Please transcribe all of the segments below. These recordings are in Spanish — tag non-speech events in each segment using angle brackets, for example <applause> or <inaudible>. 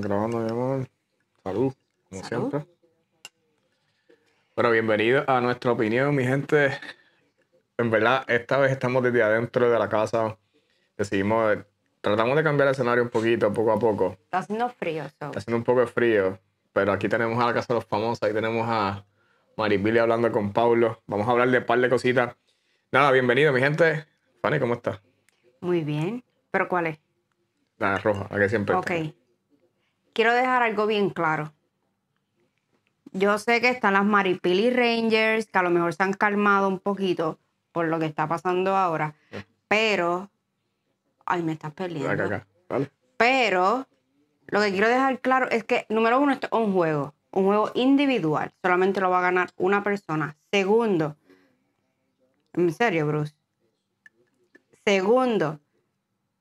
grabando, mi Salud, como siempre. Bueno, bienvenido a nuestra opinión, mi gente. En verdad, esta vez estamos desde adentro de la casa. Decidimos, tratamos de cambiar el escenario un poquito, poco a poco. Está haciendo frío. Está haciendo un poco de frío, pero aquí tenemos a la Casa de los Famosos, ahí tenemos a Maripili hablando con Pablo. Vamos a hablar de un par de cositas. Nada, bienvenido, mi gente. Fanny, ¿cómo estás? Muy bien. ¿Pero cuál es? La roja, la que siempre. Ok quiero dejar algo bien claro. Yo sé que están las Maripili Rangers, que a lo mejor se han calmado un poquito por lo que está pasando ahora, pero... Ay, me estás perdiendo. Pero lo que quiero dejar claro es que, número uno, esto es un juego, un juego individual, solamente lo va a ganar una persona. Segundo, en serio, Bruce. Segundo,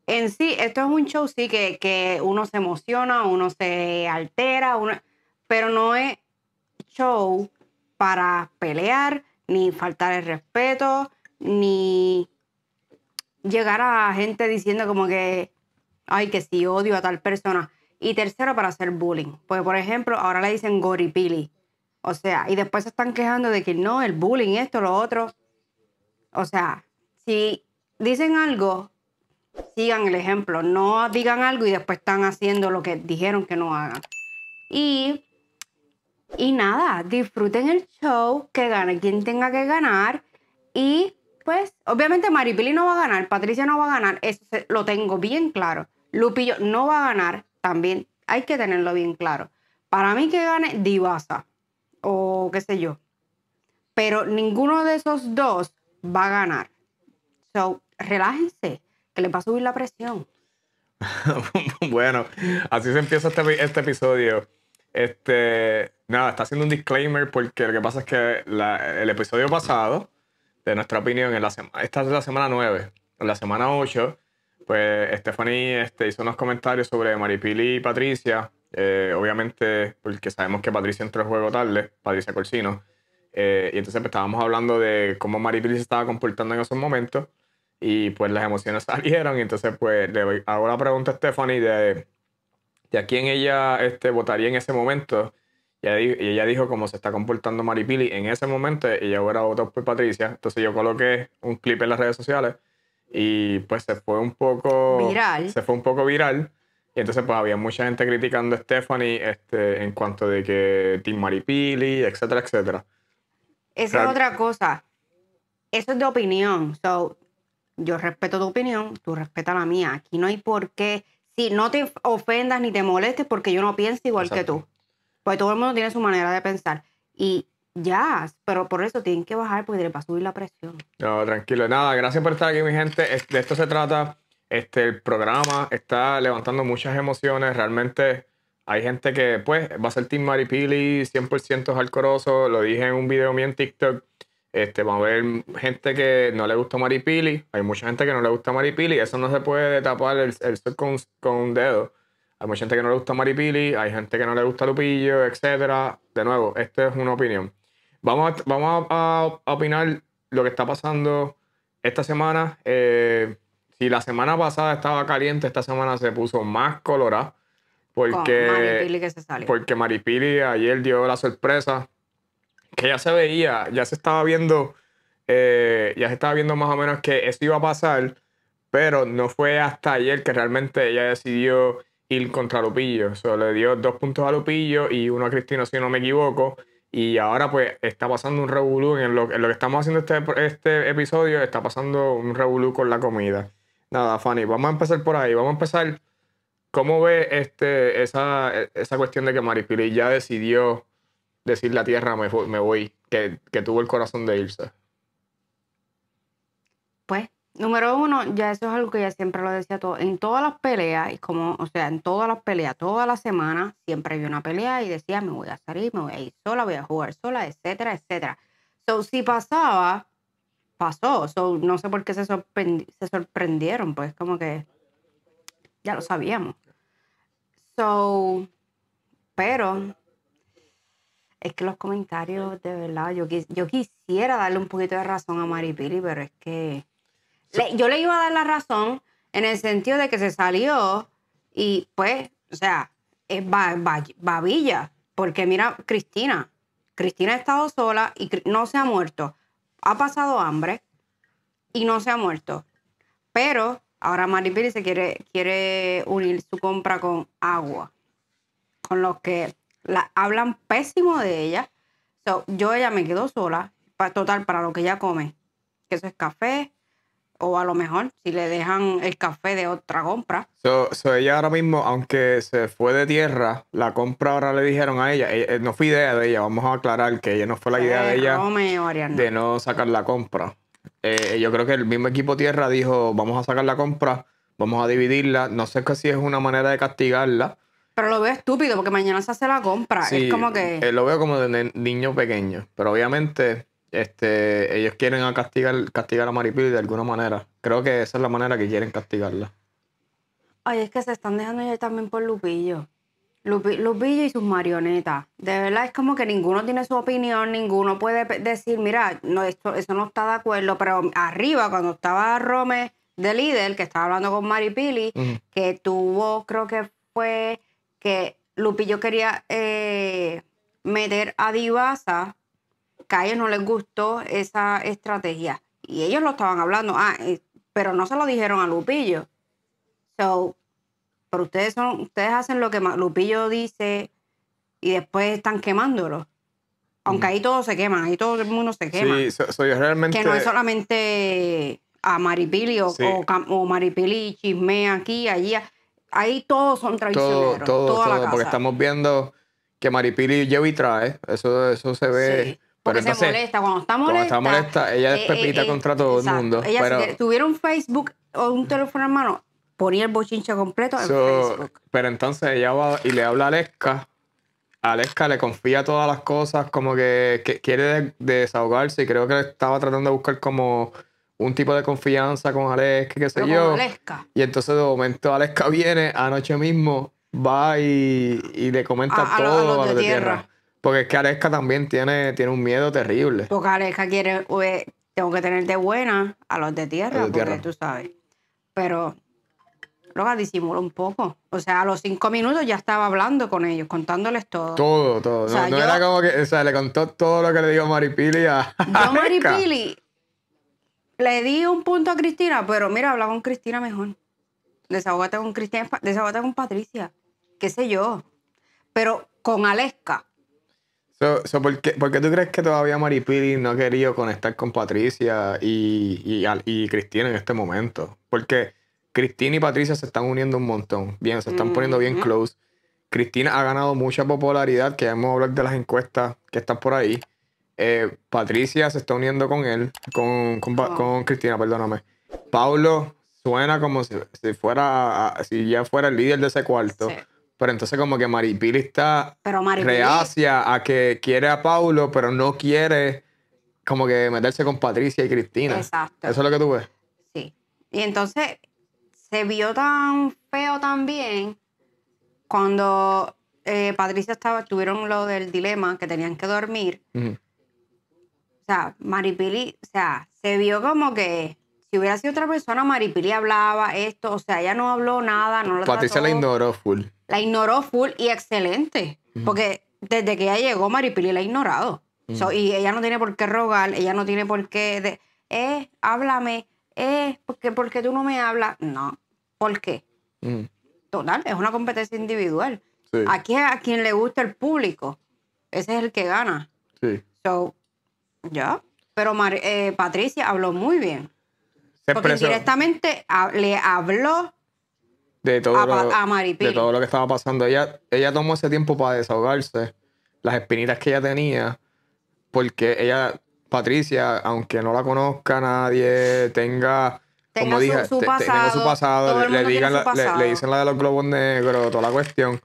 en sí, esto es un show, sí, que, uno se emociona, uno se altera, pero no es show para pelear, ni faltar el respeto, ni llegar a gente diciendo como que, ay, que sí, odio a tal persona. Y tercero, para hacer bullying. Pues, por ejemplo, ahora le dicen pili. O sea, y después se están quejando de que no, el bullying, esto, lo otro. O sea, si dicen algo sigan el ejemplo, no digan algo y después están haciendo lo que dijeron que no hagan. Y, y nada, disfruten el show, que gane quien tenga que ganar y pues obviamente Maripili no va a ganar, Patricia no va a ganar, eso lo tengo bien claro. Lupillo no va a ganar, también hay que tenerlo bien claro. Para mí que gane Divasa o qué sé yo. Pero ninguno de esos dos va a ganar. So, relájense que le va a subir la presión. <laughs> bueno, así se empieza este, este, episodio. Este, nada, está haciendo un disclaimer porque lo que pasa es que el episodio pasado, de nuestra opinión, en la esta es la semana 9, en la semana 8, pues Stephanie este, hizo unos comentarios sobre Maripili y Patricia, eh, obviamente porque sabemos que Patricia entró al juego tarde, Patricia Corsino, eh, y entonces pues, estábamos hablando de cómo Maripili se estaba comportando en esos momentos y pues las emociones <laughs> salieron. Y entonces, pues le hago pregunta a Stephanie de, de a quién ella este, votaría en ese momento. Y ella, dijo cómo se está comportando Maripili en ese momento. Y yo hubiera votado por Patricia. Entonces yo coloqué un clip en las redes sociales y pues se fue un poco. Viral. Se fue un poco viral. Y entonces pues había mucha gente criticando a Stephanie este, en cuanto de que Team Maripili, etcétera, etcétera. Esa es otra cosa. Eso es de opinión. So, yo respeto tu opinión, tú respeta la mía. Aquí no hay por qué, si no te ofendas ni te molestes porque yo no pienso igual que tú. Pues todo el mundo tiene su manera de pensar. Y ya, pero por eso tienen que bajar porque les va a subir la presión. No, tranquilo. Nada, gracias por estar aquí, mi gente. De esto se trata. Este, el programa está levantando muchas emociones. Realmente hay gente que, pues, va a ser Team Maripili, 100% alcoroso. Lo dije en un video mío en TikTok. Este, vamos a ver gente que no le gusta Maripili. Hay mucha gente que no le gusta Maripili. Eso no se puede tapar el, el con, con, un dedo. Hay mucha gente que no le gusta Maripili. Hay gente que no le gusta Lupillo, etc. De nuevo, esta es una opinión. Vamos a, vamos a, opinar lo que está pasando esta semana. Eh, si la semana pasada estaba caliente, esta semana se puso más colorada. Porque, porque Maripili ayer dio la sorpresa que ya se veía, ya se estaba viendo, eh, ya se estaba viendo más o menos que eso iba a pasar, pero no fue hasta ayer que realmente ella decidió ir contra Lupillo. O le dio dos puntos a Lupillo y uno a Cristina, si no me equivoco. Y ahora pues está pasando un revolú en lo, que estamos haciendo este, este episodio, está pasando un revolú con la comida. Nada, Fanny, vamos a empezar por ahí. Vamos a empezar. ¿Cómo ve este, esa, cuestión de que Maripili ya decidió decir la tierra me, me voy, que, tuvo el corazón de irse? Pues, número uno, ya eso es algo que ya siempre lo decía todo. En todas las peleas, y como, o sea, en todas las peleas, toda la semana, siempre había una pelea y decía, me voy a salir, me voy a ir sola, voy a jugar sola, etcétera, etcétera. So, si pasaba, pasó. So, no sé por qué se, se sorprendieron, pues como que ya lo sabíamos. So, pero es que los comentarios, de verdad, yo, yo quisiera darle un poquito de razón a Maripili, pero es que. yo le iba a dar la razón en el sentido de que se salió y, pues, o sea, es babilla. Porque mira, Cristina. Cristina ha estado sola y no se ha muerto. Ha pasado hambre y no se ha muerto. Pero ahora Maripili se quiere, quiere unir su compra con agua. Con lo que la, hablan pésimo de ella. So, yo ella me quedo sola, para, total, para lo que ella come, que eso es café, o a lo mejor si le dejan el café de otra compra. So, so, ella ahora mismo, aunque se fue de tierra, la compra ahora le dijeron a ella, eh, eh, no fue idea de ella, vamos a aclarar que ella no fue la idea de ella de no sacar la compra. Eh, yo creo que el mismo equipo tierra dijo, vamos a sacar la compra, vamos a dividirla, no sé si es una manera de castigarla pero lo veo estúpido porque mañana se hace la compra. es como que. Eh, lo veo como de niño pequeño. Pero obviamente, este, ellos quieren castigar, castigar a Maripili de alguna manera. Creo que esa es la manera que quieren castigarla. Ay, es que se están dejando ya también por Lupillo. Lupillo y sus marionetas. De verdad es como que ninguno tiene su opinión, ninguno puede decir, mira, no, esto, eso no está de acuerdo. Pero arriba, cuando estaba Rome de líder, que estaba hablando con Maripili, que tuvo, creo que fue que Lupillo quería eh, meter a Divasa, que a ellos no les gustó esa estrategia. Y ellos lo estaban hablando, ah, eh, pero no se lo dijeron a Lupillo. So, pero ustedes son, ustedes hacen lo que Lupillo dice y después están quemándolo. Aunque ahí todos se queman, ahí todo el mundo se quema. realmente... Que no es solamente a Maripili o, Maripili chismea aquí, allí ahí todos son traicioneros. Todos, porque estamos viendo que Maripili lleva y trae, eso, eso se ve. porque se molesta, cuando está molesta. está molesta, ella es eh, pepita eh, eh, contra todo el mundo. pero, si tuviera un Facebook o un teléfono en mano, ponía el bochincha completo en Facebook. Pero entonces ella va y le habla a Aleska. Aleska le confía todas las cosas, como que, que quiere desahogarse y creo que le estaba tratando de buscar como un tipo de confianza con Aleska, qué sé yo. Aleska. Y entonces de momento Aleska viene anoche mismo, va y, le comenta todo a los de, tierra. Porque es que Aleska también tiene, tiene un miedo terrible. Porque Aleska quiere, pues, tengo que tener de buena a los de tierra, porque tú sabes. Pero loca, disimula un poco. O sea, a los cinco minutos ya estaba hablando con ellos, contándoles todo. Todo, todo. O sea, no, era como que, o sea, le contó todo lo que le dijo Maripili a. Yo, Maripili, le di un punto a Cristina, pero mira, habla con Cristina mejor. Desahogate con Cristina, con Patricia, qué sé yo. Pero con Aleska. ¿por, qué, tú crees que todavía Maripili no ha querido conectar con Patricia y, Cristina en este momento? Porque Cristina y Patricia se están uniendo un montón. Bien, se están poniendo bien close. Cristina ha ganado mucha popularidad, que ya hemos hablado de las encuestas que están por ahí. Eh, Patricia se está uniendo con él, con, con, Cristina, perdóname. Paulo suena como si, fuera, si ya fuera el líder de ese cuarto. Pero entonces como que Maripili está pero reacia a que quiere a Paulo, pero no quiere como que meterse con Patricia y Cristina. Exacto. Eso es lo que tú ves. Sí. Y entonces se vio tan feo también cuando eh, Patricia estaba, tuvieron lo del dilema que tenían que dormir. O sea, Maripili, o sea, se vio como que si hubiera sido otra persona, Maripili hablaba esto, o sea, ella no habló nada, no lo Patricia la ignoró full. La ignoró full y excelente, porque desde que ella llegó, Maripili la ha ignorado. y ella no tiene por qué rogar, ella no tiene por qué, de, eh, háblame, eh, ¿por qué, tú no me hablas? No, ¿por qué? Total, es una competencia individual. Aquí es a quien le gusta el público, ese es el que gana. Sí. So, ya. Pero eh, Patricia habló muy bien. porque directamente le habló de todo, lo, de todo lo que estaba pasando. Ella, ella tomó ese tiempo para desahogarse, las espinitas que ella tenía, porque ella, Patricia, aunque no la conozca nadie, tenga como dije, su, pasado, su pasado, le, Le, dicen la de los globos negros, toda la cuestión.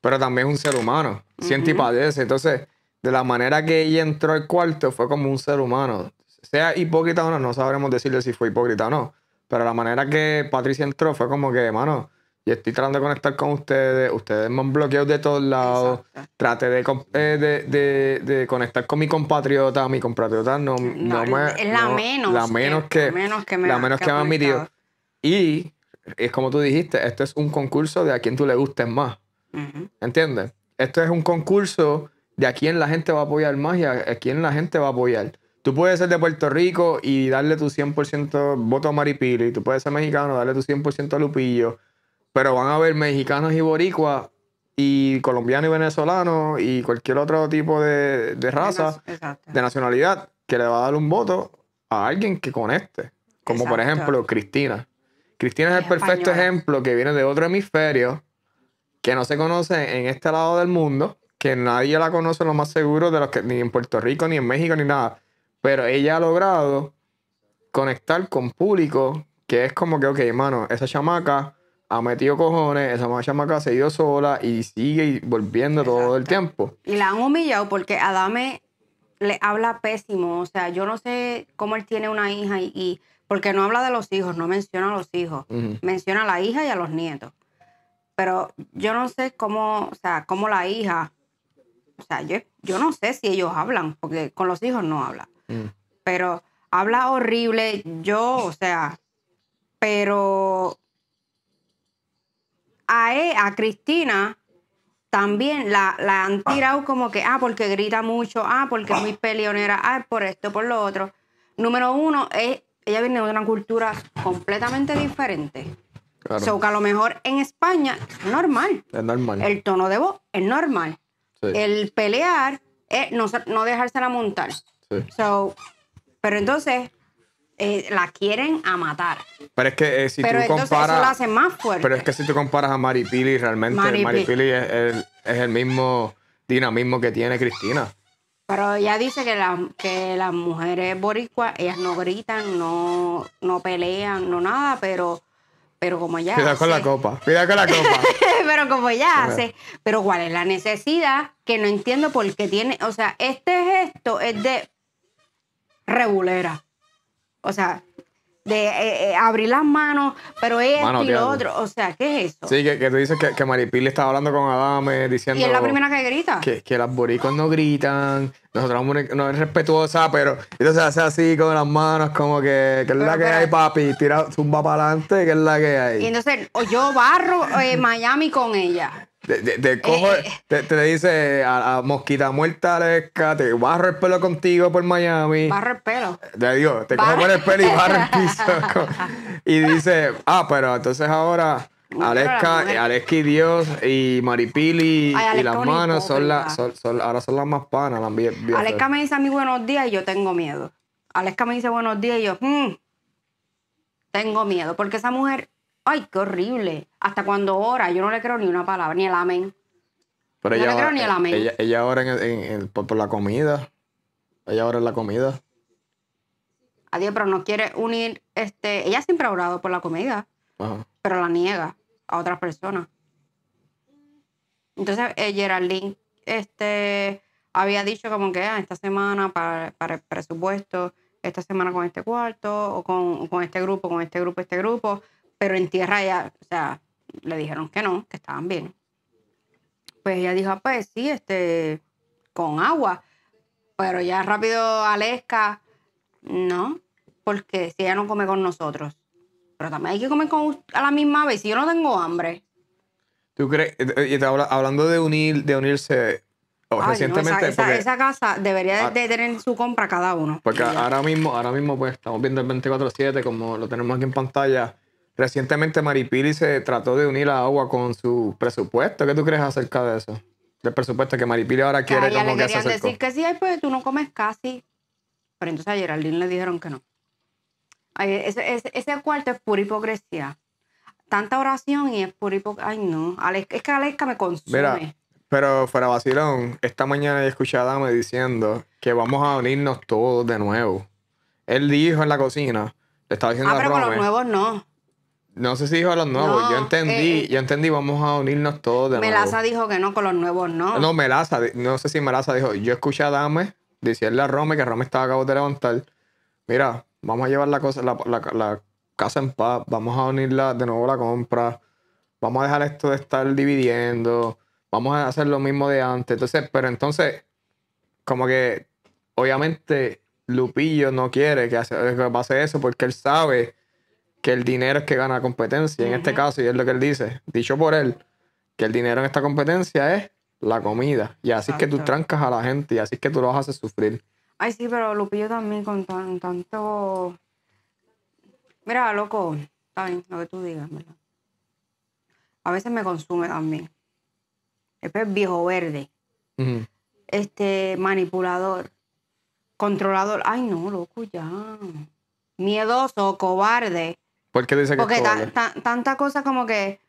Pero también es un ser humano, siente y padece. Entonces, de la manera que ella entró al cuarto fue como un ser humano. Sea hipócrita o no, no sabremos decirle si fue hipócrita o no. Pero la manera que Patricia entró fue como que, mano, y estoy tratando de conectar con ustedes, ustedes me han bloqueado de todos lados, trate eh, de, de, conectar con mi compatriota, mi compatriota no, no, me... Es la menos. La menos que, menos que me, la menos que, admitido. Y es como tú dijiste, esto es un concurso de a quién tú le gustes más. ¿Entiendes? Esto es un concurso de a quién la gente va a apoyar más y a, quién la gente va a apoyar. Tú puedes ser de Puerto Rico y darle tu 100% voto a Maripili, tú puedes ser mexicano, darle tu 100% a Lupillo, pero van a haber mexicanos y boricuas y colombianos y venezolanos y cualquier otro tipo de, raza, de nacionalidad, que le va a dar un voto a alguien que conecte. Como por ejemplo Cristina. Cristina es, el perfecto ejemplo que viene de otro hemisferio que no se conoce en este lado del mundo que nadie la conoce lo más seguro de los que ni en Puerto Rico, ni en México, ni nada. Pero ella ha logrado conectar con público que es como que, ok, hermano esa chamaca ha metido cojones, esa chamaca se ha ido sola y sigue volviendo todo el tiempo. Y la han humillado porque Adame le habla pésimo. O sea, yo no sé cómo él tiene una hija y, porque no habla de los hijos, no menciona a los hijos, menciona a la hija y a los nietos. Pero yo no sé cómo, o sea, cómo la hija o sea, yo, no sé si ellos hablan, porque con los hijos no habla. Mm. Pero habla horrible, yo, o sea, pero a, e, a Cristina también la, la han tirado como que, ah, porque grita mucho, ah, porque es muy peleonera, ah, por esto, por lo otro. Número uno, es, ella viene de una cultura completamente diferente. Claro. sea que a lo mejor en España normal. Es normal. El tono de voz es normal. El pelear es no, dejársela montar. pero entonces eh, la quieren a matar. Pero es que eh, si tú comparas. Eso la hace más fuerte. Pero es que si tú comparas a Maripili, realmente Maripili, Pili es, el, mismo dinamismo que tiene Cristina. Pero ella dice que, la, las mujeres boricuas, ellas no gritan, no pelean, no nada, pero pero como ya. Cuidado con la copa. Cuidado con la copa. <laughs> pero como ya hace. Pero cuál es la necesidad que no entiendo por qué tiene. O sea, este gesto es de regulera. O sea, de eh, eh, abrir las manos, pero esto y lo otro. O sea, ¿qué es eso? Sí, que, que tú dices que, que Maripil estaba hablando con Adame diciendo. Y es la primera que grita. Que, que las boricuas no gritan, nosotros no es respetuosa, pero entonces hace así con las manos, como que, ¿qué es la que hay, papi, tira, zumba para adelante, que es la que hay. Y entonces, o yo barro eh, Miami con ella. Te, te eh, cojo, eh, te, dice a, Mosquita Muerta Lesca, te barro el pelo contigo por Miami. Barro el pelo. Te digo, te barro. coge el pelo y barro el piso. <laughs> y dice, ah, pero entonces ahora Aleska, y Dios y Maripili y las manos son las, ahora son las más panas. Las me dice a mí buenos días y yo tengo miedo. Aleska me dice buenos días y yo, mm, tengo miedo. Porque esa mujer Ay, qué horrible. Hasta cuando ora, yo no le creo ni una palabra, ni el amén. Pero no ella, le creo ni el amén. Ella, ora por, la comida. Ella ora en la comida. Adiós, pero no quiere unir. este Ella siempre ha orado por la comida, pero la niega a otras personas. Entonces, eh, Geraldine este, había dicho como que ah, esta semana para, el presupuesto, esta semana con este cuarto, o con este grupo, con este grupo, este grupo pero en tierra ya, o sea, le dijeron que no, que estaban bien. Pues ella dijo, ah, pues sí, este, con agua, pero ya rápido Aleska, no, porque si ella no come con nosotros, pero también hay que comer con, a la misma vez, si yo no tengo hambre. ¿Tú crees, eh, eh, y te hablando de, de unirse, recientemente. No, esa, casa debería ah. de, tener su compra cada uno. Porque ahora mismo, ahora mismo, pues, estamos viendo el 24-7, como lo tenemos aquí en pantalla. Recientemente Maripili se trató de unir a agua con su presupuesto. ¿Qué tú crees acerca de eso? Del presupuesto que Maripili ahora quiere como le que decir que sí, pues tú no comes casi. Pero entonces a Geraldine le dijeron que no. ese, cuarto es pura hipocresía tanta oración y es pura hipocresía Ay, no. Es que Alexa me consume. pero fuera vacilón, esta mañana he escuchado a Dame diciendo que vamos a unirnos todos de nuevo. Él dijo en la cocina, le estaba diciendo ah, a pero los nuevos no. No sé si dijo a los nuevos. yo entendí, eh, yo entendí, vamos a unirnos todos de Melaza nuevo. dijo que no, con los nuevos no. No, Melaza, no sé si Melaza dijo, yo escuché a Dame decirle a Rome que Rome estaba acabado de levantar. Mira, vamos a llevar la cosa, la, casa en paz, vamos a unirla de nuevo la compra, vamos a dejar esto de estar dividiendo, vamos a hacer lo mismo de antes. Entonces, pero entonces, como que obviamente Lupillo no quiere que, que pase eso porque él sabe que el dinero es que gana la competencia. en este caso, y es lo que él dice, dicho por él, que el dinero en esta competencia es la comida. Y así es que tú trancas a la gente y así es que tú los haces sufrir. Ay, sí, pero Lupillo también con tanto... Mira, loco, está lo que tú digas, ¿verdad? A veces me consume también. es viejo verde. Este, manipulador. Controlador. Ay, no, loco, ya. Miedoso, cobarde ¿Por dice que Porque tanta cosa como que,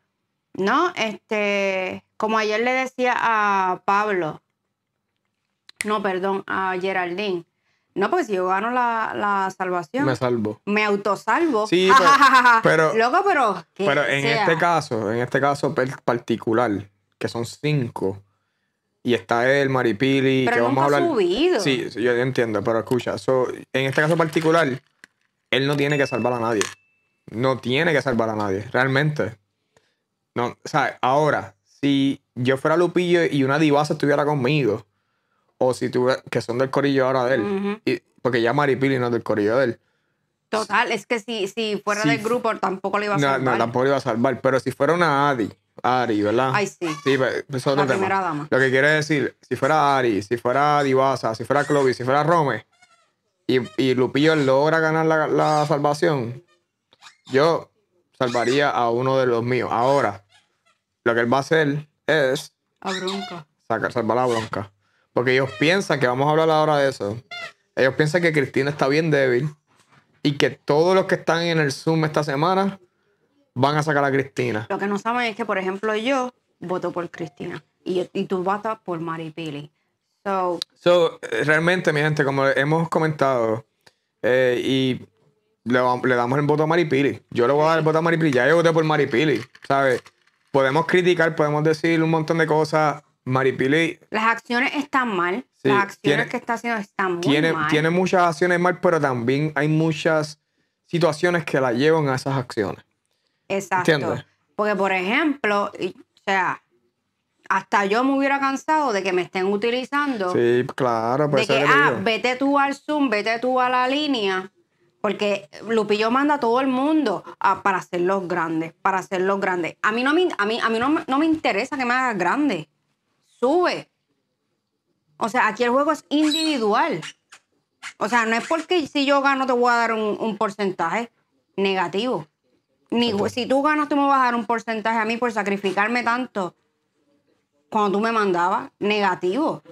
¿no? Este, como ayer le decía a Pablo, no, perdón, a Geraldine. No, pues si yo gano la, salvación. Me salvo. Me autosalvo. Sí, <laughs> pero. pero loco, pero. Pero en este caso, en este caso particular, que son cinco, y está él, Maripili, que vamos a hablar. Subido. Sí, yo entiendo, pero escucha, so, en este caso particular, él no tiene que salvar a nadie no tiene que salvar a nadie, realmente. No, o sea, ahora, si yo fuera Lupillo y una divasa estuviera conmigo, o si tuve, que son del corillo ahora de él, y, porque ya Maripili no es del corillo de él. Total, es que si, si fuera del grupo tampoco le iba a salvar. No, tampoco le iba a salvar, pero si fuera una Adi, Ari, ¿verdad? Ay, sí. Sí, pues, eso Dama. Lo que quiere decir, si fuera Ari, si fuera Divasa, si fuera Clovis, si fuera Rome, y, Lupillo logra ganar la salvación, yo salvaría a uno de los míos. Ahora, lo que él va a hacer es. A bronca. Sacar, salvar a bronca. Porque ellos piensan que vamos a hablar ahora de eso. Ellos piensan que Cristina está bien débil y que todos los que están en el Zoom esta semana van a sacar a Cristina. Lo que no saben es que, por ejemplo, yo voto por Cristina y, tú votas por Mari Pili. So, so, eh, realmente, mi gente, como hemos comentado, eh, y le, damos el voto a Maripili. Yo le voy a dar el voto a Maripili. Ya yo voté por Maripili, ¿sabes? Podemos criticar, podemos decir un montón de cosas. Maripili... Las acciones están mal. Las acciones que está haciendo están mal. Tiene muchas acciones mal, pero también hay muchas situaciones que la llevan a esas acciones. Exacto. Porque, por ejemplo, o sea, hasta yo me hubiera cansado de que me estén utilizando. Sí, claro. Pues de que, ah, vete tú al Zoom, vete tú a la línea porque Lupillo manda a todo el mundo a, para los grandes, para los grandes. A mí no me, a mí, a mí no, me interesa que me hagas grande. Sube. O sea, aquí el juego es individual. O sea, no es porque si yo gano te voy a dar un, porcentaje negativo. Ni, si tú ganas, tú me vas a dar un porcentaje a mí por sacrificarme tanto. Cuando tú me mandabas, negativo.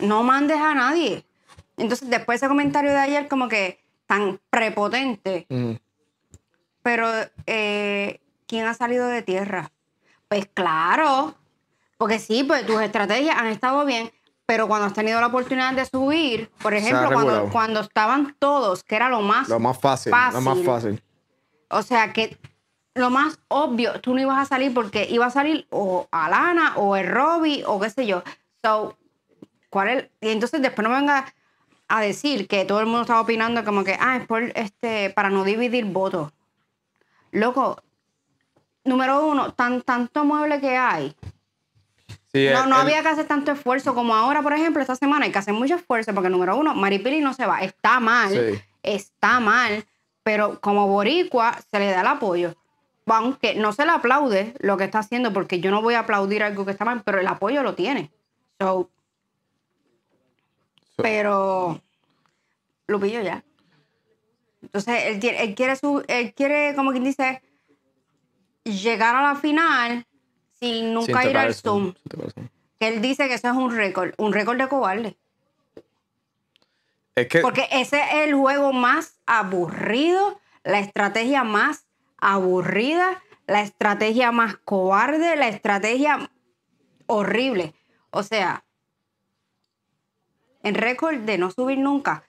No mandes a nadie. Entonces, después de ese comentario de ayer, como que tan prepotente. Mm. Pero, eh, ¿quién ha salido de tierra? Pues claro, porque sí, pues tus estrategias han estado bien, pero cuando has tenido la oportunidad de subir, por ejemplo, cuando, cuando estaban todos, que era lo más, lo más fácil, lo más fácil. O sea, que lo más obvio, tú no ibas a salir porque iba a salir o Alana o el Robby o qué sé yo. So, ¿cuál Y entonces después no venga a decir que todo el mundo estaba opinando como que, ah, es por este, para no dividir votos. Loco, número uno, tan, tanto mueble que hay. no, no había que hacer tanto esfuerzo como ahora, por ejemplo, esta semana hay que hacer mucho esfuerzo porque, número uno, Maripili no se va. Está mal, está mal, pero como boricua se le da el apoyo. Aunque no se le aplaude lo que está haciendo, porque yo no voy a aplaudir algo que está mal, pero el apoyo lo tiene. So, pero lo pillo ya. Entonces, él, quiere, su, él quiere, como quien dice, llegar a la final sin nunca ir al Zoom. que Él dice que eso es un récord, un récord de cobarde. Porque ese es el juego más aburrido, la estrategia más aburrida, la estrategia más cobarde, la estrategia horrible. O sea, en récord de no subir nunca.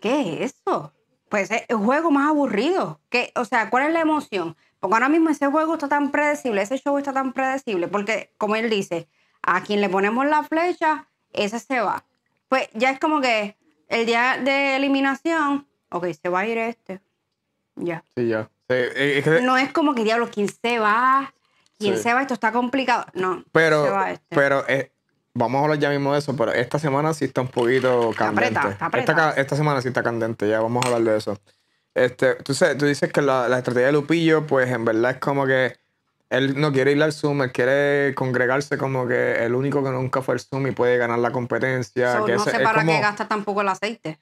¿Qué es eso? Pues es el juego más aburrido. ¿Qué? O sea, ¿cuál es la emoción? Porque ahora mismo ese juego está tan predecible, ese show está tan predecible, porque como él dice, a quien le ponemos la flecha, ese se va. Pues ya es como que el día de eliminación, ok, se va a ir este. Ya. Sí, ya. Eh, no es como que diablo, ¿quién se va? ¿Quién se va? Esto está complicado. No. Pero, se va este. pero eh, vamos a hablar ya mismo de eso, pero esta semana sí está un poquito candente. Esta, semana sí está candente, ya vamos a hablar de eso. Este, tú, tú dices que la, estrategia de Lupillo, pues en verdad es como que él no quiere ir al Zoom, él quiere congregarse como que el único que nunca fue al Zoom y puede ganar la competencia. no sé para qué gasta tampoco el aceite.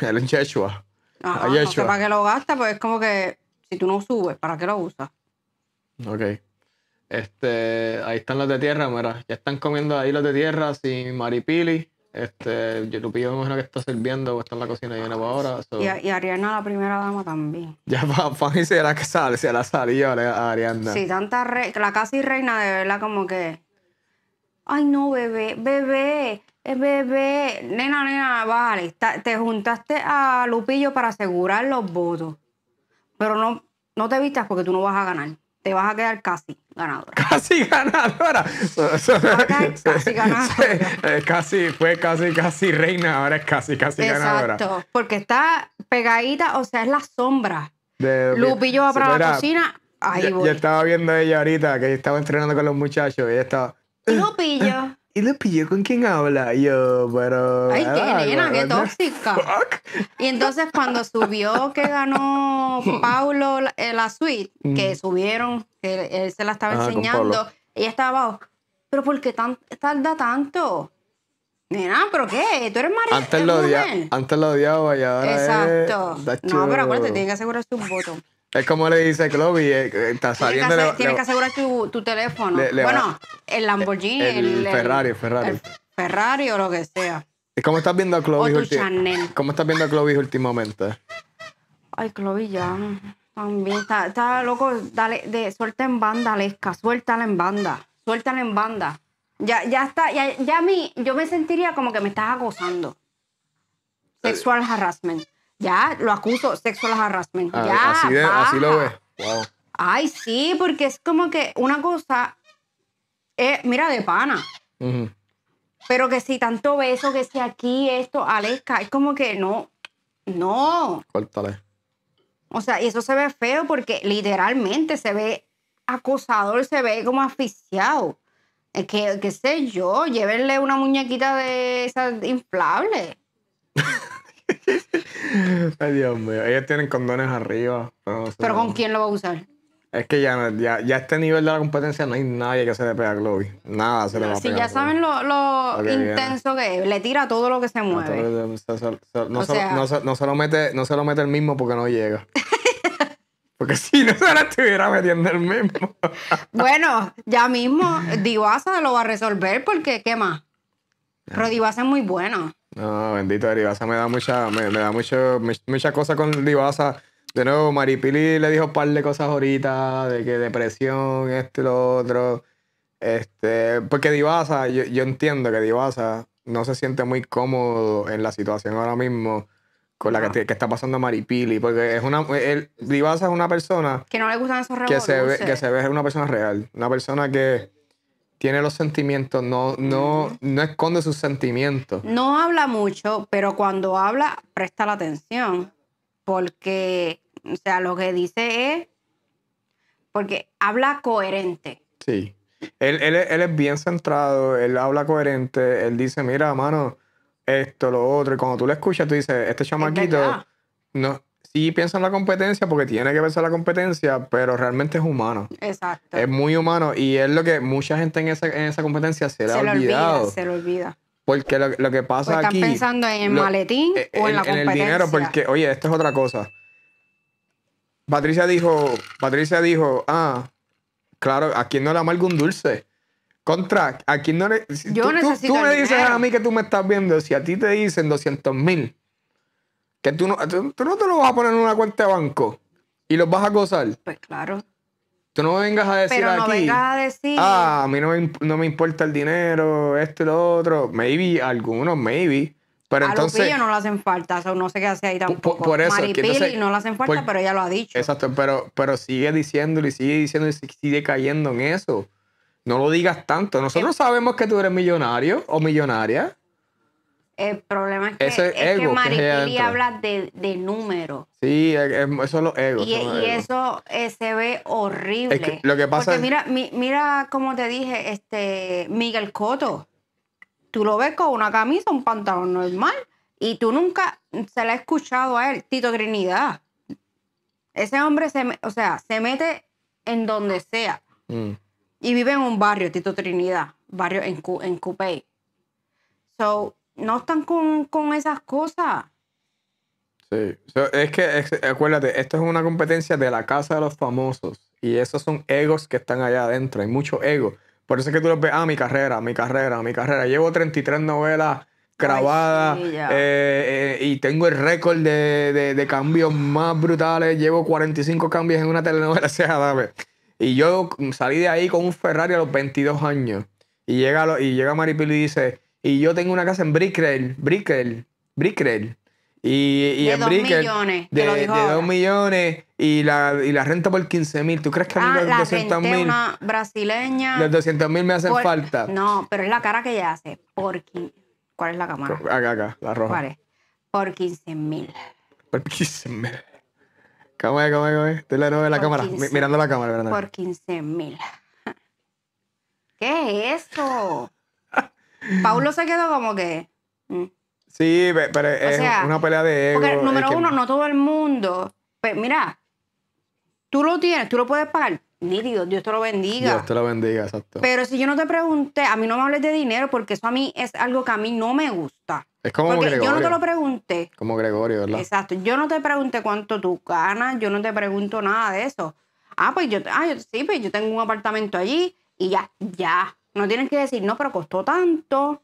el <laughs> Yeshua. Ah, ah, no sé para qué lo gasta, pues es como que si tú no subes, ¿para qué lo usas? Ok. Este, ahí están los de tierra, mira, ya están comiendo ahí los de tierra sin maripili. Este, Lupillo me imagino que está sirviendo o pues, está en la cocina llena para ahora. Y, Ariana, la primera dama también. <laughs> Ya Fanny será que sale, se la salió a Ariana. Sí, tanta la casi reina de verdad como que. Ay no, bebé, bebé, bebé. Nena, nena, vale. te juntaste a Lupillo para asegurar los votos. Pero no, no te vistas porque tú no vas a ganar te vas a quedar casi ganadora. <laughs> Casi ganadora. casi <laughs> ganadora. Eh, casi, fue casi, casi reina, ahora es casi, casi ganadora. Exacto, porque está pegadita, o sea, es la sombra. Lupillo va para la cocina, ahí yo, voy. Yo estaba viendo a ella ahorita, que estaba entrenando con los muchachos, y ella estaba... Lupillo. Y le pilló con quién habla. yo, pero. Ay, qué nena, qué tóxica. <laughs> Y entonces, cuando subió que ganó Paulo la, eh, suite, que mm. subieron, que él se la estaba ah, enseñando, ella estaba abajo. Pero, ¿por qué tarda tanto? Nena, ¿pero qué? Tú eres marido. Antes, lo antes lo odiaba ya. ahora. Exacto. no, pero acuérdate, tiene que asegurarse un voto es como le dice Chloe, eh, eh, está saliendo... Tienes que, tienes que asegurar tu, teléfono. bueno, el Lamborghini, el, Ferrari, Ferrari. Ferrari o lo que sea. ¿Cómo estás viendo a Chloe ¿Cómo estás viendo a últimamente? Ay, Chloe, ya... También está, está loco, dale, suelta en banda, Lesca, suéltala en banda, suéltala en banda. Ya, ya está, ya, ya a mí, yo me sentiría como que me estás acosando. Eh. Sexual harassment. Ya lo acuso, sexo harassment. Ah, ya, así, lo ves. Ay, sí, porque es como que una cosa es, eh, mira, de pana. Pero que si tanto beso, que si aquí, esto, Alexa, es como que no, no. Córtale. O sea, y eso se ve feo porque literalmente se ve acosador, se ve como asfixiado. Es que, qué sé yo, llévenle una muñequita de esas inflables. <laughs> <laughs> Ay, Dios mío. Ellos tienen condones arriba. Pero ¿con quién lo va a usar? Es que ya, ya, a este nivel de la competencia no hay nadie que se le pega a Nada se le va a pegar. Si ya saben lo, intenso que es, le tira todo lo que se mueve. No, se, lo mete, no se lo mete el mismo porque no llega. <laughs> Porque si no se la estuviera metiendo el mismo. bueno, ya mismo Divasa lo va a resolver porque ¿qué más? Rodibasa es muy bueno. No, bendito, Rodibasa me da mucha, me, da mucho, mucha cosa con Rodibasa. De nuevo, Maripili le dijo un par de cosas ahorita, de que depresión, este, lo otro. Este, porque Divaza, yo, yo entiendo que Divaza no se siente muy cómodo en la situación ahora mismo con la que, está pasando Maripili, porque es una es una persona que no le gustan esos que se ve, que eh. se ve una persona real, una persona que tiene los sentimientos, no, no, no esconde sus sentimientos. No habla mucho, pero cuando habla, presta la atención. Porque, o sea, lo que dice es. Porque habla coherente. Sí. Él, es bien centrado, él habla coherente, él dice, mira, mano, esto, lo otro. Y cuando tú le escuchas, tú dices, este chamaquito. no, sí piensa en la competencia porque tiene que pensar la competencia, pero realmente es humano. Exacto. Es muy humano y es lo que mucha gente en esa, competencia se le se ha Olvida, se le olvida. Porque lo, que pasa aquí. pensando en el maletín eh, o en, la competencia. En el dinero, porque, oye, esto es otra cosa. Patricia dijo, Patricia dijo, ah, claro, ¿a quién no le amargo un dulce? Contra, ¿a quién no le. Yo necesito. Tú, tú me dices a mí que tú me estás viendo, si a ti te dicen 200 mil que tú no, tú, no te lo vas a poner en una cuenta de banco y los vas a gozar. Pues claro. Tú no vengas a decir Pero no Vengas a decir. Ah, a mí no me, importa el dinero, esto y lo otro. Maybe, algunos, maybe. Pero a entonces. A no le hacen falta, no sé qué hace ahí tampoco. Por, eso. Maripili, no le hacen falta, pero ella lo ha dicho. Exacto, pero, pero sigue diciéndolo y sigue diciendo y sigue cayendo en eso. No lo digas tanto. Nosotros eh, sabemos que tú eres millonario o millonaria. El problema es que, habla de, de números. Sí, eso es lo ego. Y, eso eh, se ve horrible. lo que pasa mira, mira como te dije, este Miguel Coto. Tú lo ves con una camisa, un pantalón normal. Y tú nunca se la has escuchado a él, Tito Trinidad. Ese hombre se, o sea, se mete en donde sea. Mm. Y vive en un barrio, Tito Trinidad, barrio en, en Coupey. So, no están con, con esas cosas. Sí, es que acuérdate, esto es una competencia de la casa de los famosos y esos son egos que están allá adentro, hay mucho ego Por eso es que tú los ves, ah, mi carrera, mi carrera, mi carrera. Llevo 33 novelas grabadas eh, eh, y tengo el récord de, cambios más brutales. Llevo 45 cambios en una telenovela, <laughs> sea, dame. Y yo salí de ahí con un Ferrari a los 22 años. Y llega, y llega Maripil y dice, y yo tengo una casa en Brickell, Brickell, Brickell. Y, de en dos Brickell, millones, de, de 2 millones y la, renta por 15 mil. ¿Tú crees que a mí ah, los 200 mil? brasileña. Los 200 mil me hacen falta. No, pero es la cara que ella hace. ¿Cuál es la cámara? Acá, acá, la roja. ¿Cuál es? Por 15 mil. Por 15 mil. ¿Cómo es, cómo es, cómo es? Estoy la de la cámara, mirando la cámara, ¿verdad? Por 15 mil. <laughs> ¿Qué es eso? Paulo se quedó como que. Mm. Sí, pero es una pelea de Porque, número uno, no todo el mundo. Pues mira, tú lo tienes, tú lo puedes pagar. Dios, Dios te lo bendiga. Dios te lo bendiga, exacto. Pero si yo no te pregunté, a mí no me hables de dinero porque eso a mí es algo que a mí no me gusta. Es como porque Gregorio. Yo no te lo pregunté. Como Gregorio, ¿verdad? Exacto. Yo no te pregunté cuánto tú ganas, yo no te pregunto nada de eso. Ah, pues yo, ah, sí, pues yo tengo un apartamento allí y ya, ya. No tienen que decir, no, pero costó tanto.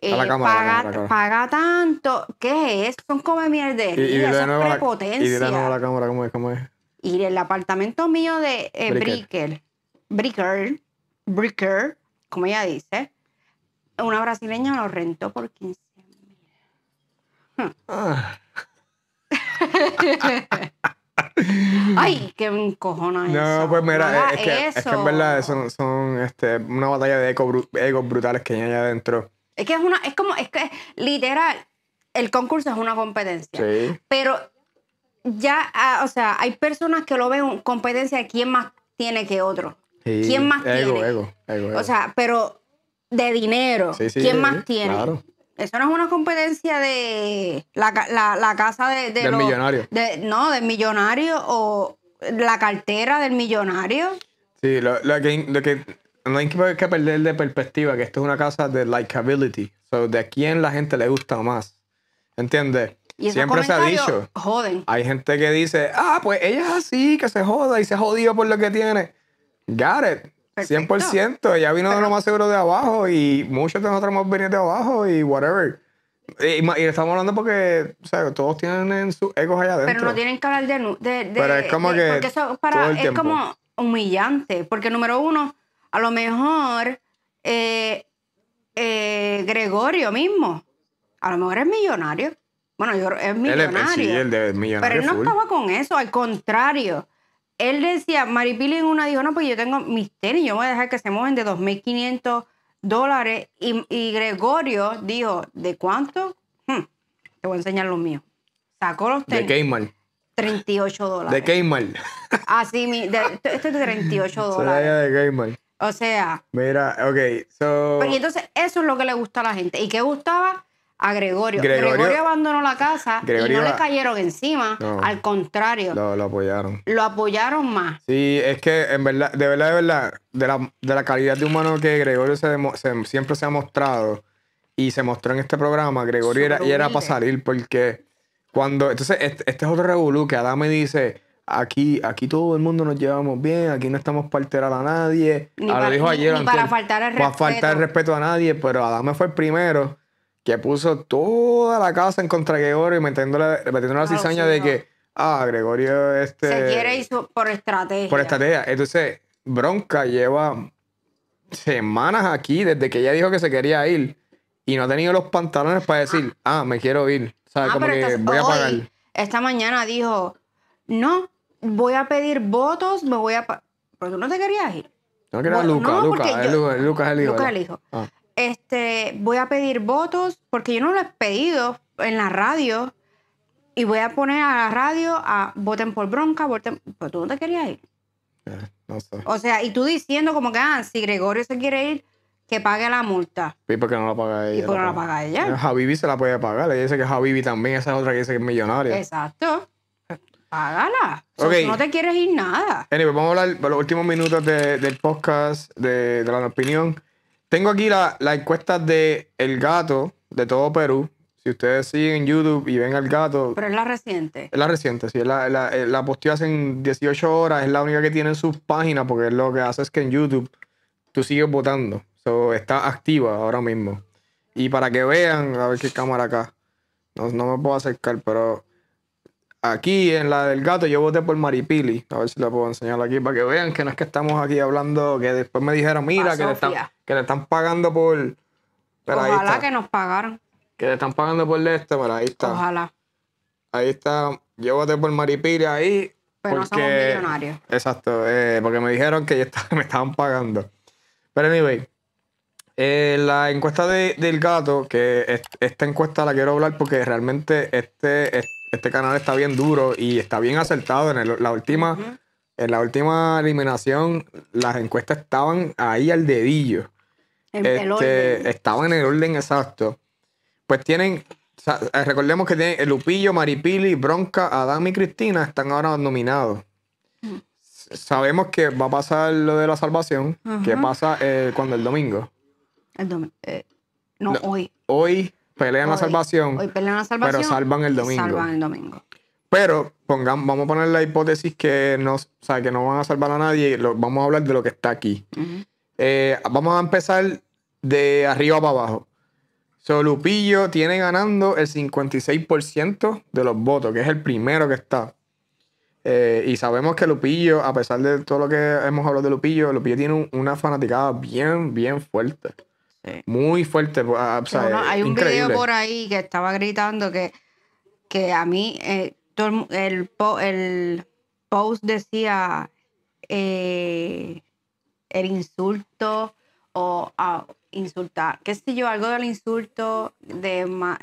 Eh, paga, tanto. ¿Qué es? Son como mierda. y, y de y cámara, ¿cómo es? ¿Cómo Y el apartamento mío de Bricker. Bricker, como ella dice, una brasileña lo rentó por 15 <laughs> <laughs> Ay, qué cojones No, pues mira, es, que, en verdad son, este, una batalla de egos brutales que hay allá adentro. Es que es una, es como, es que literal, el concurso es una competencia. Pero ya, ah, o sea, hay personas que lo ven competencia de quién más tiene que otro. Sí. ¿Quién más tiene? Ego, ego, ego. O sea, pero de dinero. ¿Quién más tiene? Claro. Eso no es una competencia de la, casa de, del millonario. no, del millonario o la cartera del millonario. Sí, lo, que, que, no hay que perder de perspectiva que esto es una casa de likability. So, de quién la gente le gusta más. ¿Entiendes? Siempre se ha dicho. Joden. Hay gente que dice, ah, pues ella es así, que se joda y se jodió por lo que tiene. Got it. 100%, ella vino de lo más seguro de abajo y muchos de nosotros hemos venido de abajo y whatever. Y, estamos hablando porque todos tienen sus egos allá adentro. Pero no tienen que hablar de... Pero es como que... Porque eso para, es como humillante, porque número uno, a lo mejor eh, eh, Gregorio mismo, a lo mejor es millonario. Bueno, yo, es millonario. millonario. Pero él no estaba con eso, al contrario él decía, Maripili en una dijo, no, pues yo tengo mis tenis, yo voy a dejar que se mueven de 2.500 dólares. Y, Gregorio dijo, ¿de cuánto? Hmm, te voy a enseñar los míos. Sacó los tenis. De Kmart. 38 dólares. De k Así, mi, de, esto es de 38 <laughs> dólares. de O sea. Mira, ok, so... Pues, entonces eso es lo que le gusta a la gente. ¿Y qué gustaba? a Gregorio. Gregorio. abandonó la casa y no le cayeron encima, al contrario. Lo, lo, apoyaron. Lo apoyaron más. Sí, es que en verdad, de verdad, de verdad, de la, calidad de humano que Gregorio se, siempre se ha mostrado y se mostró en este programa, Gregorio era, y era para salir porque cuando, entonces, este, este es otro revolú que Adam me dice, aquí, aquí todo el mundo nos llevamos bien, aquí no estamos para alterar a nadie. Ni para, para faltar el respeto. Para respeto a nadie, pero Adame fue el primero que puso toda la casa en contra de Gregorio y metiéndole, metiéndole la ah, cizaña de que, ah, Gregorio este... Se quiere ir por estrategia. Por estrategia. Entonces, Bronca lleva semanas aquí desde que ella dijo que se quería ir y no ha tenido los pantalones para decir, ah, ah me quiero ir. ¿Sabes? Ah, Como que voy a pagar. esta mañana dijo, no, voy a pedir votos, me voy a... Pero tú no te querías ir. No, que era Lucas, Lucas, Lucas, Lucas, el hijo. Lucas el hijo. Ah este, voy a pedir votos, porque yo no lo he pedido en la radio, y voy a poner a la radio a voten por bronca, voten. Pero pues tú no te querías ir. Eh, no sé. O sea, y tú diciendo como que, ah, si Gregorio se quiere ir, que pague la multa. ¿Y por qué no la paga ella? ¿Y por no la paga ella? Javivi eh, se la puede pagar. Ella dice que Javivi también, esa es otra que dice que es millonaria. Exacto. Págala. si no te quieres ir nada. Anyway, vamos a hablar los últimos minutos del podcast, de la opinión. Tengo aquí la, la encuesta de El Gato de todo Perú. Si ustedes siguen YouTube y ven al gato. Pero es la reciente. Es la reciente, sí. la, la, eh, la posteó hace 18 horas. Es la única que tiene en sus páginas porque lo que hace es que en YouTube tú sigues votando. So, está activa ahora mismo. Y para que vean, a ver qué cámara acá. No, no me puedo acercar, pero Aquí en la del gato yo voté por Maripili. A ver si la puedo enseñar aquí para que vean que no es que estamos aquí hablando, que después me dijeron, mira, que le, están, que le, están, pagando por... Ojalá que nos pagaron Que le están pagando por esto, pero ahí está. Ojalá. Ahí está. Yo voté por Maripili ahí. Pero porque, no somos millonarios. Exacto, eh, porque me dijeron que <laughs> me estaban pagando. Pero anyway, eh, la encuesta del gato, que esta encuesta la quiero hablar porque realmente este, este este canal está bien duro y está bien acertado. En la última, en la última eliminación, las encuestas estaban ahí al dedillo. este, Estaban en el orden exacto. Pues tienen, eh, recordemos que tienen Lupillo, Maripili, Bronca, Adam y Cristina están ahora nominados. Sabemos que va a pasar lo de la salvación, ¿Qué pasa eh, cuando el domingo. El domingo. Eh, no, hoy. Hoy pelean la salvación. Pero salvan el domingo. Salvan el domingo. Pero vamos a poner la hipótesis que no, o que no van a salvar a nadie. Lo, vamos a hablar de lo que está aquí. Eh, vamos a empezar de arriba para abajo. Lupillo tiene ganando el 56% de los votos, que es el primero que está. Eh, y sabemos que Lupillo, a pesar de todo lo que hemos hablado de Lupillo, Lupillo tiene una fanaticada bien, bien fuerte. Muy fuerte. Ah, hay un video por ahí que estaba gritando que, que a mí eh, el, el, post decía eh, el insulto o ah, insultar, qué sé yo, algo del insulto de,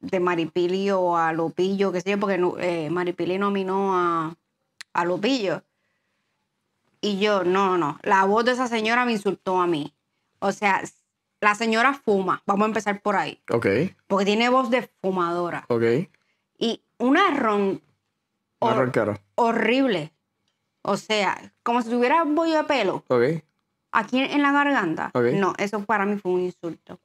de Maripili o a Lupillo, qué sé yo, porque eh, Maripili nominó a, Lupillo. Y yo, no, no, la voz de esa señora me insultó a mí. O sea, la señora fuma, vamos a empezar por ahí. Ok. Porque tiene voz de fumadora. Ok. Y un arrón horrible. O sea, como si tuviera bollo de pelo. Ok. Aquí en la garganta. No, eso para mí fue un insulto.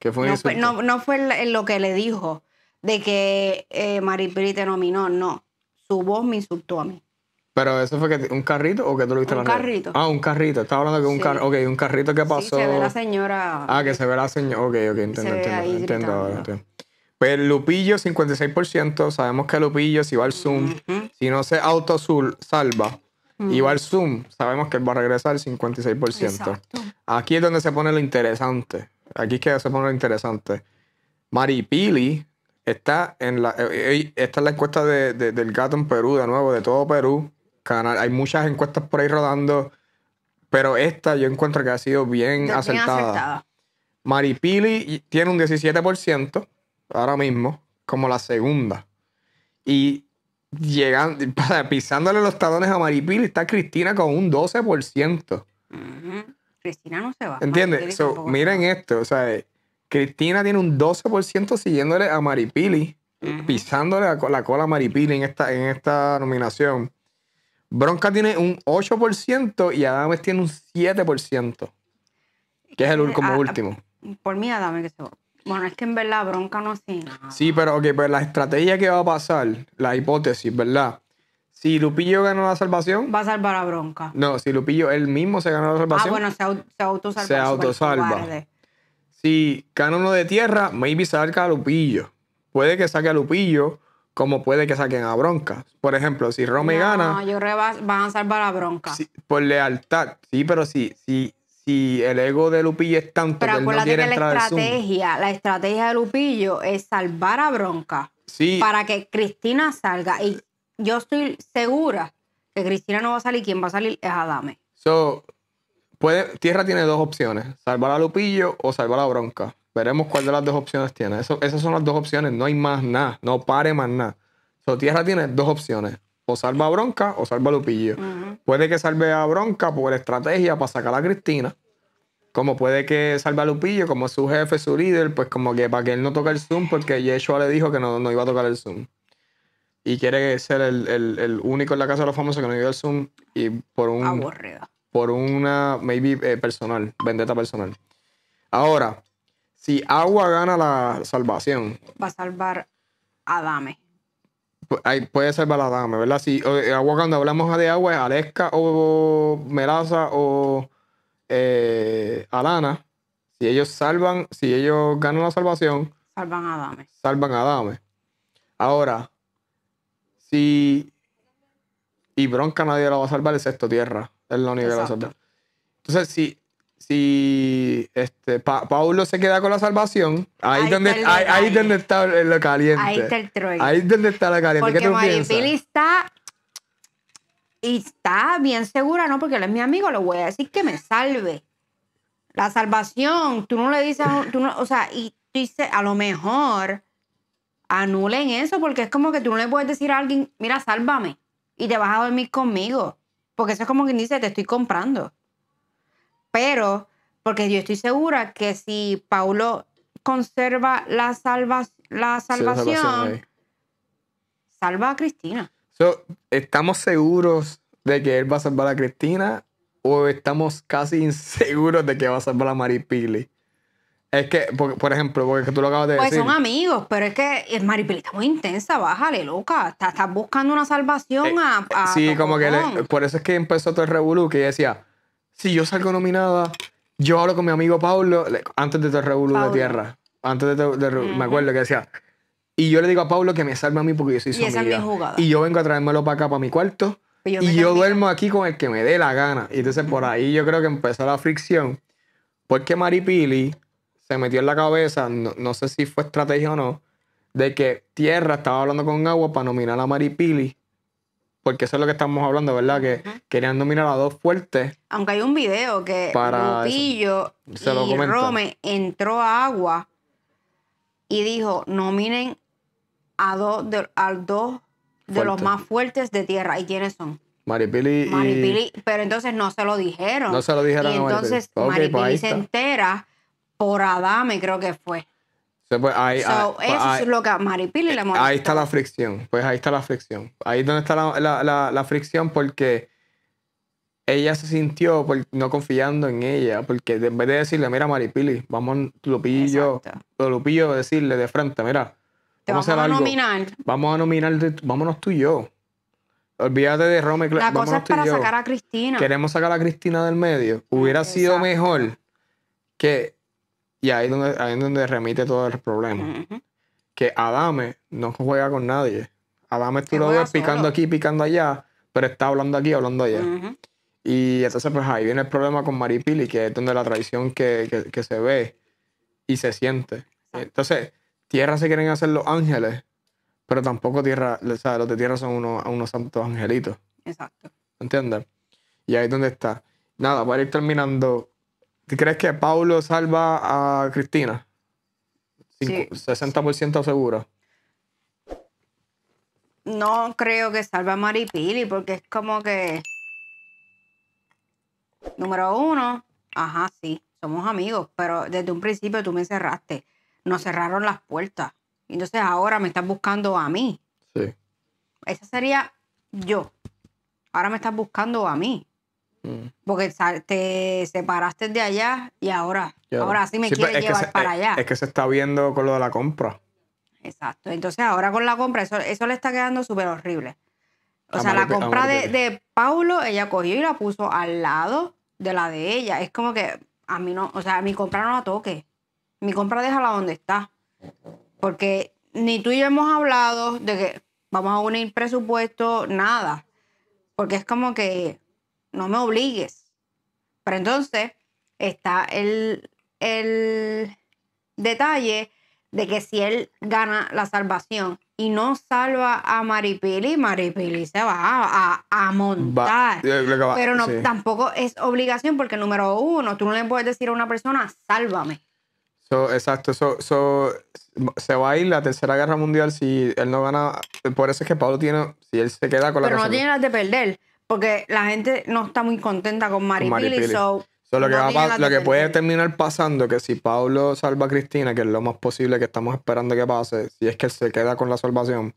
no, Fue, lo que le dijo de que eh, Maripiri te nominó, no. Su voz me insultó a mí. Pero eso fue que un carrito o que tú lo viste la Un carrito. Ah, un carrito. Estaba hablando de un carro. carrito. Ok, un carrito que pasó. Sí, se ve la señora. Ah, que se ve la señora. Ok, ok, entiendo, se entiendo. Pues Lupillo, 56%. Sabemos que Lupillo, si va al Zoom, si no se auto salva y va al Zoom, sabemos que va a regresar el 56%. Exacto. Aquí es donde se pone lo interesante. Aquí es que se pone lo interesante. Mari Pili está en la. Eh, eh, esta es la encuesta del gato en Perú, de nuevo, de todo Perú. Hay muchas encuestas por ahí rodando, pero esta yo encuentro que ha sido bien, acertada. Maripili tiene un 17% ahora mismo, como la segunda. Y llegando, <laughs> pisándole los talones a Maripili está Cristina con un 12%. por Cristina no se va. ¿Entiendes? miren esto, o sea, Cristina tiene un 12% siguiéndole a Maripili, pisándole la, la cola a Maripili en esta, en esta nominación. Bronca tiene un 8% y Adames tiene un 7%. Que es el como ah, último. Por mí, Adames que se va. Bueno, es que en verdad Bronca no es Sí, pero, okay, pero la estrategia que va a pasar, la hipótesis, ¿verdad? Si Lupillo gana la salvación. Va a salvar a Bronca. No, si Lupillo él mismo se gana la ah, salvación. Ah, bueno, se, autosalva. Se autosalva. Si gana uno de tierra, maybe saca a Lupillo. Puede que saque a Lupillo como puede que saquen a Bronca. Por ejemplo, si Romy gana. No, yo creo van a salvar a Bronca. por lealtad, sí, pero si, si, si el ego de Lupillo es tanto. Pero acuérdate no que la estrategia, la estrategia de Lupillo es salvar a Bronca. Sí. Para que Cristina salga. Y yo estoy segura que Cristina no va a salir. Quien va a salir es Adame. So, puede, Tierra tiene dos opciones: salvar a Lupillo o salvar a Bronca. Veremos cuál de las dos opciones tiene. Eso, esas son las dos opciones. No hay más nada. No pare más nada. So, tierra tiene dos opciones. O salva a Bronca o salva a Lupillo. Puede que salve a Bronca por estrategia para sacar a Cristina. Como puede que salve a Lupillo, como su jefe, su líder, pues como que para que él no toque el Zoom, porque Yeshua le dijo que no, iba a tocar el Zoom. Y quiere ser el, único en la casa de los famosos que no iba al Zoom. Y por un. Por una, maybe, eh, personal, vendetta personal. Ahora, si agua gana la salvación. Va a salvar a Adame. puede salvar a Adame, ¿verdad? Si eh, agua, cuando hablamos de agua, es Alesca o Melaza o eh, Alana. Si ellos salvan, si ellos ganan la salvación. Salvan a Adame. Salvan a Adame. Ahora, si. Y Bronca nadie la va a salvar, sexto Tierra. Es la único que va a salvar. Entonces, si si este, Paulo se queda con la salvación, ahí, es donde, está ahí, donde está lo caliente. Ahí está el troy Ahí donde está la caliente. Porque ¿Qué está y está bien segura, ¿no? Porque él es mi amigo, le voy a decir que me salve. La salvación, tú no le dices, tú no, o sea, y tú dices, a lo mejor anulen eso, porque es como que tú no le puedes decir a alguien, mira, sálvame, y te vas a dormir conmigo. Porque eso es como quien dice, te estoy comprando pero porque yo estoy segura que si Paulo conserva la, salvación, salva a Cristina. ¿Estamos seguros de que él va a salvar a Cristina o estamos casi <laughs> inseguros de que va a salvar a Maripili? Es que, por, ejemplo, porque tú lo acabas de decir. Pues son amigos, pero es que eh, Maripili está muy intensa, bájale, loca. Estás está buscando una salvación eh, a, a, Sí, como que por eso es que empezó todo el revolú, que decía, si yo salgo nominada, yo hablo con mi amigo Pablo, antes de Rebulo de Tierra, antes de, de me acuerdo que decía, y yo le digo a Pablo que me salve a mí porque yo soy su y Y yo vengo a traérmelo para acá, para mi cuarto. y yo duermo aquí con el que me dé la gana. Y entonces por ahí yo creo que empezó la fricción. Porque Maripili se metió en la cabeza, no, no, sé si fue estrategia o no, de que Tierra estaba hablando con Agua para nominar a Maripili porque eso es lo que estamos hablando, ¿verdad? Que querían nominar a dos fuertes. Aunque hay un video que para y lo Rome entró a agua y dijo, nominen a dos de, dos de los más fuertes de tierra. ¿Y quiénes son? Maripili Maripili, pero entonces no se lo dijeron. No se lo dijeron. Y entonces pues Maripili, Maripili se entera por Adame, creo que fue ahí, ah, pues eso es lo que a Maripili le eh, molesta. Ahí está la fricción, pues ahí está la fricción. Ahí es donde está la, fricción porque ella se sintió no confiando en ella, porque en vez de decirle, mira Maripili, vamos, lo pillo, lo pillo, decirle de frente, mira, vamos, a, nominar. Vamos a nominar, vámonos tú y yo. Olvídate de Rome. La cosa es para sacar a Cristina. Queremos sacar a Cristina del medio. Hubiera ah, sido mejor que y ahí es donde, ahí donde remite todo el problema. Que Adame no juega con nadie. Adame tú lo ves picando aquí, picando allá, pero está hablando aquí, hablando allá. Y entonces, pues ahí viene el problema con Maripili, que es donde la traición que, se ve y se siente. Entonces, tierra se quieren hacer los ángeles, pero tampoco tierra, o sea, los de tierra son unos, unos santos angelitos. Exacto. ¿Entiendes? Y ahí es donde está. Nada, a ir terminando, ¿Tú crees que Paulo salva a Cristina? Sí. 60% seguro. No creo que salva a Maripili, porque es como que. Número uno, ajá, sí, somos amigos, pero desde un principio tú me encerraste. Nos cerraron las puertas. Entonces ahora me estás buscando a mí. Sí. Esa sería yo. Ahora me estás buscando a mí. Porque te separaste de allá y ahora, ahora sí me pues, quieres llevar para allá. Es que se está viendo con lo de la compra. Exacto. Entonces ahora con la compra, eso, le está quedando súper horrible. O sea, la compra de, de, Paulo, ella cogió y la puso al lado de la de ella. Es como que a mí no, o sea, mi compra no la toque. Mi compra déjala donde está. Porque ni tú y yo hemos hablado de que vamos a unir presupuesto, nada. Porque es como que no me obligues. Pero entonces está el, el detalle de que si él gana la salvación y no salva a Maripili, Maripili se va a, a, montar. Pero no, tampoco es obligación porque número uno, tú no le puedes decir a una persona, sálvame. exacto, se va a ir la tercera guerra mundial si él no gana. Por eso es que Pablo tiene, si él se queda con la... Pero no tiene las de perder, porque la gente no está muy contenta con Maripili, Mari lo, que puede terminar pasando que si Pablo salva a Cristina, que es lo más posible que estamos esperando que pase, si es que él se queda con la salvación,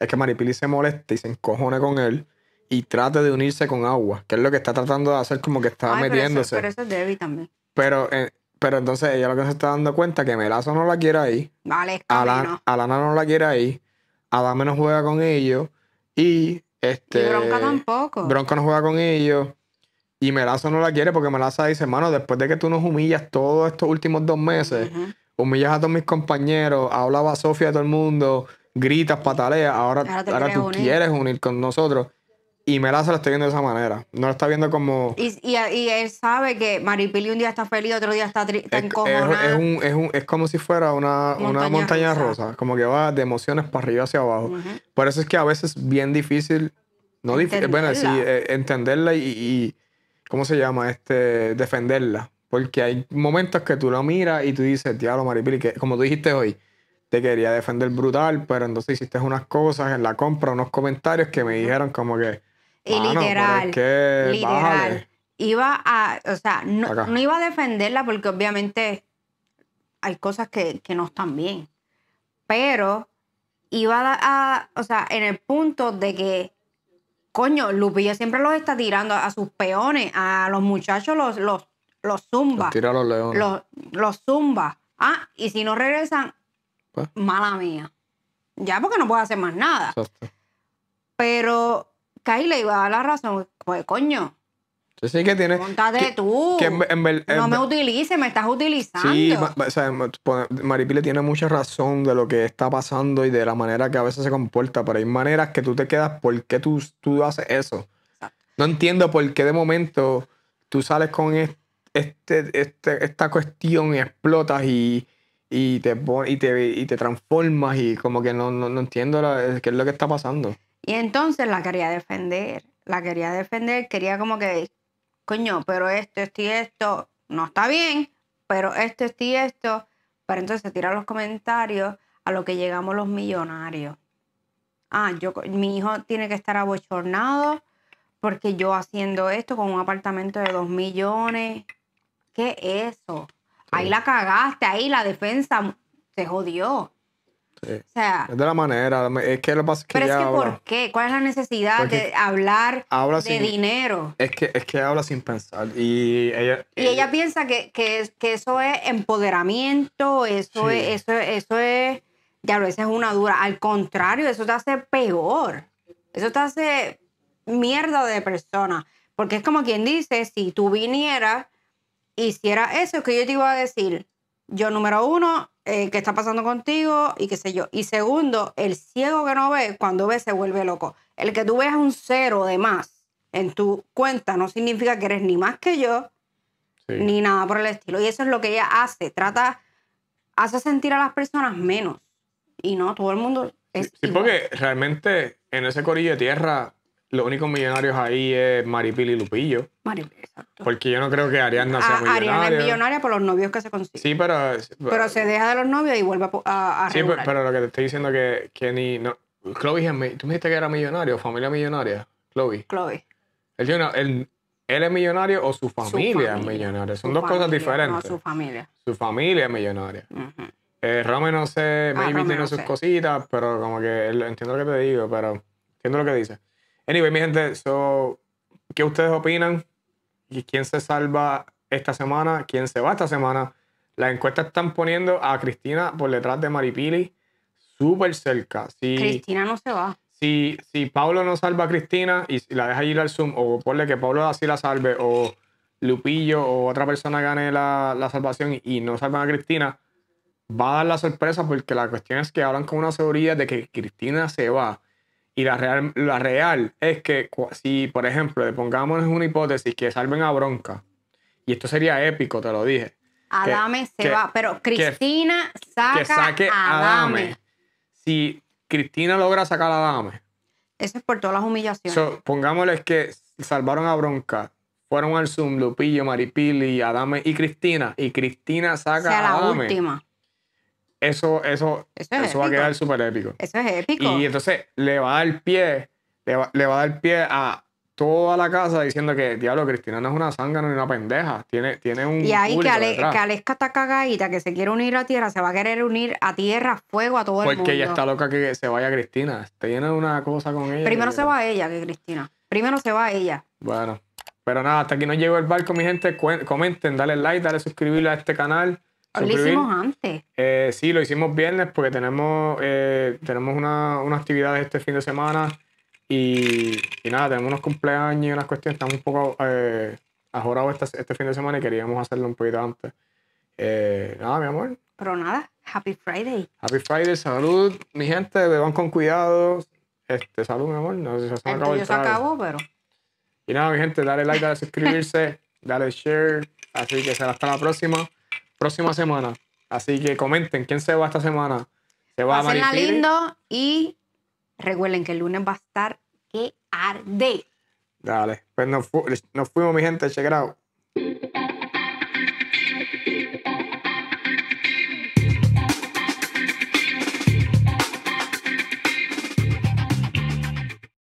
es que Maripili se moleste y se encojone con él y trate de unirse con agua, que es lo que está tratando de hacer como que está metiéndose. Pero eso, pero es eh, también. Pero, entonces ella lo que se está dando cuenta es que Melazo no la quiere ahí. Vale, Alana, Alana no la quiere ahí. Adame no juega con ellos. Y este, Bronca tampoco. Bronca no juega con ellos. Y Melaza no la quiere porque Melaza dice, mano, después de que tú nos humillas todos estos últimos dos meses, humillas a todos mis compañeros, hablaba a Sofía a todo el mundo, gritas, pataleas, ahora, ahora, tú quieres unir con nosotros. Y Melaza se lo está viendo de esa manera. No la está viendo como. Y, y, él sabe que Maripili un día está feliz, otro día está triste, es, como si fuera una montaña, rosa. como que va de emociones para arriba hacia abajo. Por eso es que a veces es bien difícil. No difícil. Bueno, sí, entenderla eh, y, ¿Cómo se llama? este Defenderla. Porque hay momentos que tú la miras y tú dices, diablo, Maripili, que como tú dijiste hoy, te quería defender brutal, pero entonces hiciste unas cosas en la compra, unos comentarios que me dijeron como que y literal. literal. Iba a, o sea, no, iba a defenderla porque obviamente hay cosas que, no están bien. Pero iba a, o sea, en el punto de que, coño, Lupillo siempre los está tirando a sus peones, a los muchachos los, los, los zumba. Los los leones. Los, zumba. Ah, y si no regresan, pues. mala mía. Ya porque no puedo hacer más nada. Pero y le iba a dar la razón. Pues coño. Sí, que tiene. Contate tú. no me utilices, me estás utilizando. Sí, Maripile tiene mucha razón de lo que está pasando y de la manera que a veces se comporta, pero hay maneras que tú te quedas, ¿por qué tú, tú haces eso? No entiendo por qué de momento tú sales con este, este, esta cuestión y explotas y, y, te, y, te, y te transformas y como que no, entiendo qué es lo que está pasando. Y entonces la quería defender, la quería defender, quería como que, coño, pero esto, esto y esto no está bien, pero esto, esto y esto, para entonces tirar los comentarios a lo que llegamos los millonarios. Ah, yo, mi hijo tiene que estar abochornado porque yo haciendo esto con un apartamento de dos millones. ¿Qué es eso? Ahí la cagaste, ahí la defensa se jodió es de la manera, es que lo Pero es que ¿por qué? ¿Cuál es la necesidad de hablar de dinero? Es que, es que habla sin pensar. Y ella, y ella, piensa que, que, eso es empoderamiento, eso es, eso, eso es, ya lo es una dura. Al contrario, eso te hace peor. Eso te hace mierda de persona. Porque es como quien dice, si tú vinieras, hicieras eso que yo te iba a decir. Yo, número uno, eh, qué está pasando contigo y qué sé yo. Y segundo, el ciego que no ve, cuando ve se vuelve loco. El que tú veas un cero de más en tu cuenta no significa que eres ni más que yo, ni nada por el estilo. Y eso es lo que ella hace, trata, hace sentir a las personas menos. Y no, todo el mundo es... Sí, sí porque realmente en ese corillo de tierra los únicos millonarios ahí es Maripil y Lupillo. Maripil, exacto. Porque yo no creo que Ariana ah, sea millonaria. es millonaria por los novios que se consiguen. Sí, pero... Pero se deja de los novios y vuelve a, Sí, pero, lo que te estoy diciendo que, que ni... No, Chloe, ¿tú me dijiste que era millonario? ¿Familia millonaria? Chloe. Chloe. Él, es millonario o su familia, es millonaria. Son dos cosas diferentes. No, su familia. Su familia es millonaria. Eh, Rome no sé, ah, maybe tiene no sus cositas, pero como que entiendo lo que te digo, pero entiendo lo que dices. Anyway, mi gente, so, ¿qué ustedes opinan? ¿Y quién se salva esta semana? ¿Quién se va esta semana? Las encuestas están poniendo a Cristina por detrás de Maripili súper cerca. Si, Cristina no se va. Si, si Pablo no salva a Cristina y la deja ir al Zoom, o ponle que Pablo así la salve, o Lupillo o otra persona gane la, la salvación y no salvan a Cristina, va a dar la sorpresa porque la cuestión es que hablan con una seguridad de que Cristina se va. Y la real, la real es que si, por ejemplo, le pongamos una hipótesis que salven a Bronca, y esto sería épico, te lo dije. Adame se va, pero Cristina saca saque a Adame. Si Cristina logra sacar a Adame. Eso es por todas las humillaciones. pongámosles que salvaron a Bronca, fueron al Zoom, Lupillo, Maripili, Adame y Cristina. Y Cristina saca a Adame. La última eso, eso, eso, va a quedar súper épico. Eso es épico. Y entonces le va a dar pie, le va, a dar pie a toda la casa diciendo que, diablo, Cristina no es una zángana ni una pendeja. Tiene, tiene un. Y ahí que, Ale, está cagadita, que se quiere unir a tierra, se va a querer unir a tierra, a fuego, a todo el mundo. Porque ella está loca que se vaya Cristina. Está llena de una cosa con ella. Primero se va ella que Cristina. Primero se va ella. Bueno. Pero nada, hasta aquí no llegó el barco, mi gente. Comenten, dale like, dale suscribirle a este canal lo hicimos antes. Eh, sí, lo hicimos viernes porque tenemos, eh, tenemos una, una, actividad este fin de semana y, y, nada, tenemos unos cumpleaños y unas cuestiones. Estamos un poco eh, ajorados este, fin de semana y queríamos hacerlo un poquito antes. Eh, nada, mi amor. Pero nada, Happy Friday. Happy Friday, salud, mi gente, beban con cuidado. Este, salud, mi amor. No sé si se acabó. se pero. Y nada, mi gente, dale like, dale suscribirse, dale share. Así que hasta la próxima próxima semana. Así que comenten quién se va esta semana. Se va Pásenla a lindo y recuerden que el lunes va a estar que arde. Dale, pues nos, fuimos, mi gente. Check it